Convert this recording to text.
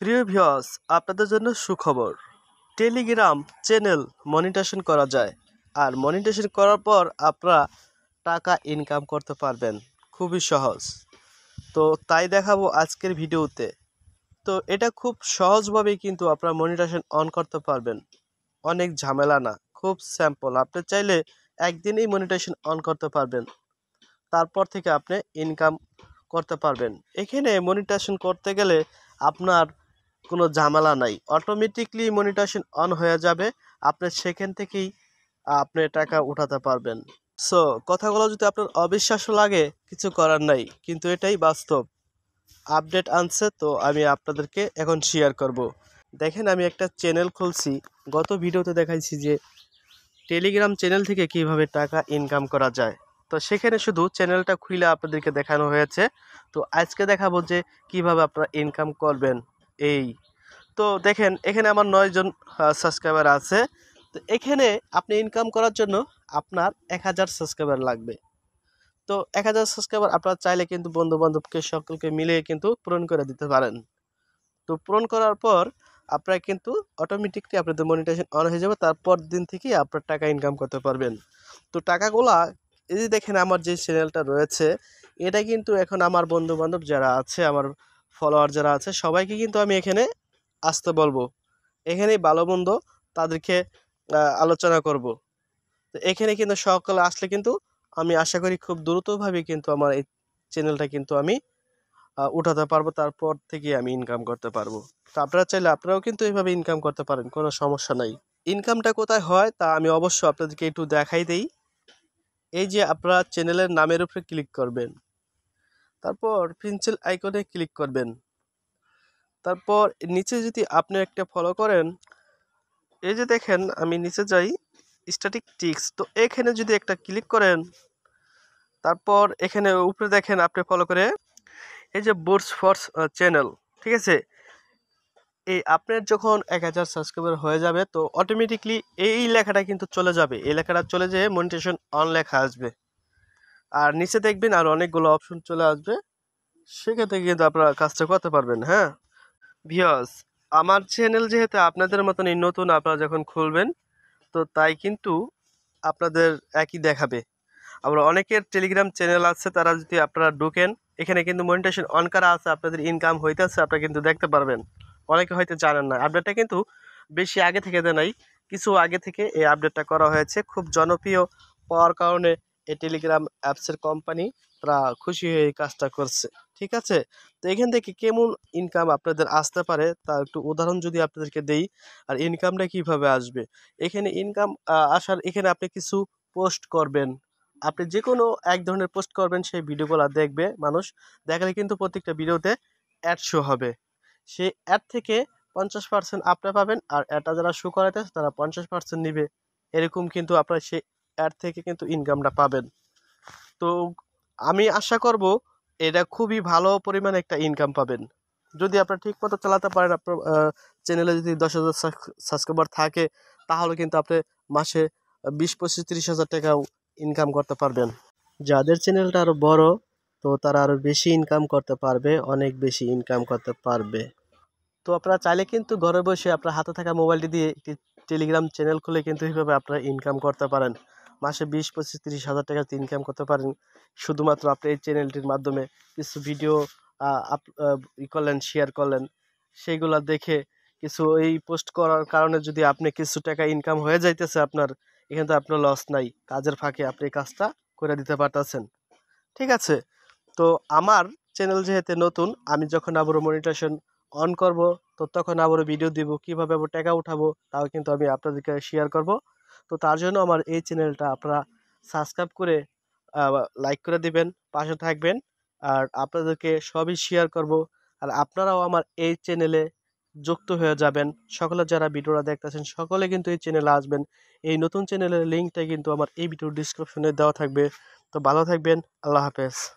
প্রিয় ভিউয়ার্স আপনাদের জন্য সুখবর টেলিগ্রাম চ্যানেল মনিটেশন করা যায় আর মনিটেশন করার পর আপনারা টাকা ইনকাম করতে পারবেন খুবই সহজ তো তাই দেখাবো আজকের ভিডিওতে তো এটা খুব সহজভাবে কিন্তু আপনারা মনিটেশন অন করতে পারবেন অনেক ঝামেলা না খুব স্যাম্পল আপনি চাইলে একদিনেই মনিটেশন অন করতে পারবেন তারপর থেকে আপনি ইনকাম করতে পারবেন এখানে মনিটেশন করতে গেলে আপনার কোনো ঝামেলা নাই অটোমেটিকলি মনিটেশন অন হয়ে যাবে আপনি সেখান থেকেই আপনি টাকা উঠাতে পারবেন সো কথাগুলো যদি আপনার অবিশ্বাস লাগে কিছু করার নাই কিন্তু এটাই বাস্তব আপডেট আনছে তো আমি আপনাদেরকে এখন শেয়ার করব। দেখেন আমি একটা চ্যানেল খুলছি গত ভিডিওতে দেখাইছি যে টেলিগ্রাম চ্যানেল থেকে কিভাবে টাকা ইনকাম করা যায় তো সেখানে শুধু চ্যানেলটা খুলে আপনাদেরকে দেখানো হয়েছে তো আজকে দেখাবো যে কিভাবে আপনারা ইনকাম করবেন এই তো দেখেন এখানে আমার নয়জন সাবস্ক্রাইবার আছে তো এখানে আপনি ইনকাম করার জন্য আপনার এক হাজার সাবস্ক্রাইবার লাগবে তো এক হাজার সাবস্ক্রাইবার আপনার চাইলে কিন্তু বন্ধু বান্ধবকে সকলকে মিলিয়ে কিন্তু পূরণ করে দিতে পারেন তো পূরণ করার পর আপনার কিন্তু অটোমেটিকলি আপনাদের মনিটাইজেশন অন হয়ে যাবে তারপর দিন থেকে আপনার টাকা ইনকাম করতে পারবেন তো টাকাগুলা এই যে দেখেন আমার যে চ্যানেলটা রয়েছে এটা কিন্তু এখন আমার বন্ধু বান্ধব যারা আছে আমার ফলোয়ার যারা আছে সবাইকে কিন্তু আমি এখানে আসতে বলবো এখানেই ভালো মন্দ তাদেরকে আলোচনা করব তো এখানে কিন্তু সকালে আসলে কিন্তু আমি আশা করি খুব দ্রুতভাবে কিন্তু আমার এই চ্যানেলটা কিন্তু আমি উঠাতে পারবো তারপর থেকে আমি ইনকাম করতে পারবো তো আপনারা চাইলে আপনারাও কিন্তু এইভাবে ইনকাম করতে পারেন কোনো সমস্যা নাই ইনকামটা কোথায় হয় তা আমি অবশ্য আপনাদেরকে একটু দেখাই দেই এই যে আপনারা চ্যানেলের নামের উপরে ক্লিক করবেন তারপর পেন্সিল আইকনে ক্লিক করবেন তারপর নিচে যদি আপনি একটা ফলো করেন এই যে দেখেন আমি নিচে যাই স্ট্যাটিক টিক্স তো এখানে যদি একটা ক্লিক করেন তারপর এখানে উপরে দেখেন আপনি ফলো করে এই যে বোর্ডস ফর্স চ্যানেল ঠিক আছে এই আপনার যখন এক হাজার সাবস্ক্রাইবার হয়ে যাবে তো অটোমেটিকলি এই লেখাটা কিন্তু চলে যাবে এই লেখাটা চলে যেয়ে মনিটেশন অন লেখা আসবে আর নিচে দেখবেন আর অনেকগুলো অপশন চলে আসবে সেক্ষেত্রে কিন্তু আপনারা কাজটা করতে পারবেন হ্যাঁ ভিওস আমার চ্যানেল যেহেতু আপনাদের মতন এই নতুন আপনারা যখন খুলবেন তো তাই কিন্তু আপনাদের একই দেখাবে আবার অনেকের টেলিগ্রাম চ্যানেল আছে তারা যদি আপনারা ঢুকেন এখানে কিন্তু মনিটেশন অন করা আছে আপনাদের ইনকাম হইতেছে আপনারা কিন্তু দেখতে পারবেন অনেকে হয়তো জানেন না আপডেটটা কিন্তু বেশি আগে থেকে দেয় নাই কিছু আগে থেকে এই আপডেটটা করা হয়েছে খুব জনপ্রিয় পাওয়ার কারণে এই টেলিগ্রাম অ্যাপসের কোম্পানি তারা খুশি হয়ে এই কাজটা করছে ঠিক আছে তো এখান থেকে কেমন ইনকাম আপনাদের আসতে পারে তার একটু উদাহরণ যদি আপনাদেরকে দেই আর ইনকামটা কিভাবে আসবে এখানে ইনকাম আসার এখানে আপনি কিছু পোস্ট করবেন আপনি যে কোনো এক ধরনের পোস্ট করবেন সেই ভিডিওগুলো দেখবে মানুষ দেখালে কিন্তু প্রত্যেকটা ভিডিওতে অ্যাড শো হবে সেই অ্যাড থেকে পঞ্চাশ পার্সেন্ট আপনি পাবেন আর অ্যাডটা যারা শো করাতে তারা পঞ্চাশ পার্সেন্ট নেবে এরকম কিন্তু আপনার সেই অ্যাড থেকে কিন্তু ইনকামটা পাবেন তো আমি আশা করব এটা খুবই ভালো পরিমাণে একটা ইনকাম পাবেন যদি আপনারা ঠিক মতো চালাতে পারেন আপনার চ্যানেলে যদি দশ হাজার সাবস্ক্রাইবার থাকে তাহলে কিন্তু আপনি মাসে বিশ পঁচিশ তিরিশ হাজার টাকাও ইনকাম করতে পারবেন যাদের চ্যানেলটা আরও বড় তো তারা আরও বেশি ইনকাম করতে পারবে অনেক বেশি ইনকাম করতে পারবে তো আপনারা চাইলে কিন্তু ঘরে বসে আপনার হাতে থাকা মোবাইলটি দিয়ে একটি টেলিগ্রাম চ্যানেল খুলে কিন্তু এইভাবে আপনারা ইনকাম করতে পারেন মাসে বিশ পঁচিশ তিরিশ হাজার টাকা ইনকাম করতে পারেন শুধুমাত্র আপনি এই চ্যানেলটির মাধ্যমে কিছু ভিডিও আপ ই করলেন শেয়ার করলেন সেইগুলো দেখে কিছু এই পোস্ট করার কারণে যদি আপনি কিছু টাকা ইনকাম হয়ে যাইতেছে আপনার এখানে তো আপনার লস নাই কাজের ফাঁকে আপনি কাজটা করে দিতে পারতেছেন ঠিক আছে তো আমার চ্যানেল যেহেতু নতুন আমি যখন আবারও মনিটেশন অন করব তো তখন আবারও ভিডিও দিব কীভাবে আবার টাকা উঠাবো তাও কিন্তু আমি আপনাদেরকে শেয়ার করব তো তার জন্য আমার এই চ্যানেলটা আপনারা সাবস্ক্রাইব করে লাইক করে দিবেন পাশে থাকবেন আর আপনাদেরকে সবই শেয়ার করব আর আপনারাও আমার এই চ্যানেলে যুক্ত হয়ে যাবেন সকলে যারা ভিডিওটা দেখতেছেন সকলে কিন্তু এই চ্যানেলে আসবেন এই নতুন চ্যানেলের লিঙ্কটা কিন্তু আমার এই ভিডিও ডিসক্রিপশনে দেওয়া থাকবে তো ভালো থাকবেন আল্লাহ হাফেজ